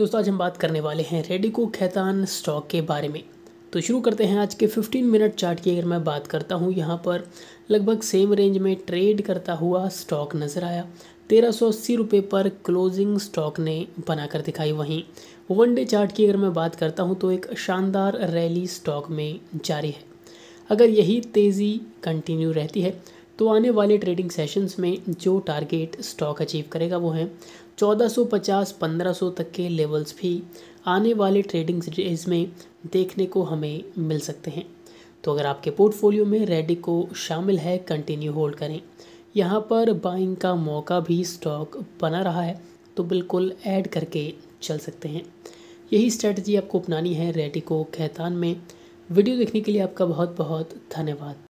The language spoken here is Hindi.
दोस्तों आज हम बात करने वाले हैं रेडिको खैतान स्टॉक के बारे में तो शुरू करते हैं आज के 15 मिनट चार्ट की अगर मैं बात करता हूँ यहाँ पर लगभग सेम रेंज में ट्रेड करता हुआ स्टॉक नज़र आया तेरह सौ अस्सी रुपये पर क्लोजिंग स्टॉक ने बनाकर दिखाई वहीं वन डे चार्ट की अगर मैं बात करता हूँ तो एक शानदार रैली स्टॉक में जारी है अगर यही तेज़ी कंटिन्यू रहती है तो आने वाले ट्रेडिंग सेशंस में जो टारगेट स्टॉक अचीव करेगा वो है 1450 1500 तक के लेवल्स भी आने वाले ट्रेडिंग डेज में देखने को हमें मिल सकते हैं तो अगर आपके पोर्टफोलियो में रेडिको शामिल है कंटिन्यू होल्ड करें यहाँ पर बाइंग का मौका भी स्टॉक बना रहा है तो बिल्कुल ऐड करके चल सकते हैं यही स्ट्रेटजी आपको अपनानी है रेडिको खैतान में वीडियो देखने के लिए आपका बहुत बहुत धन्यवाद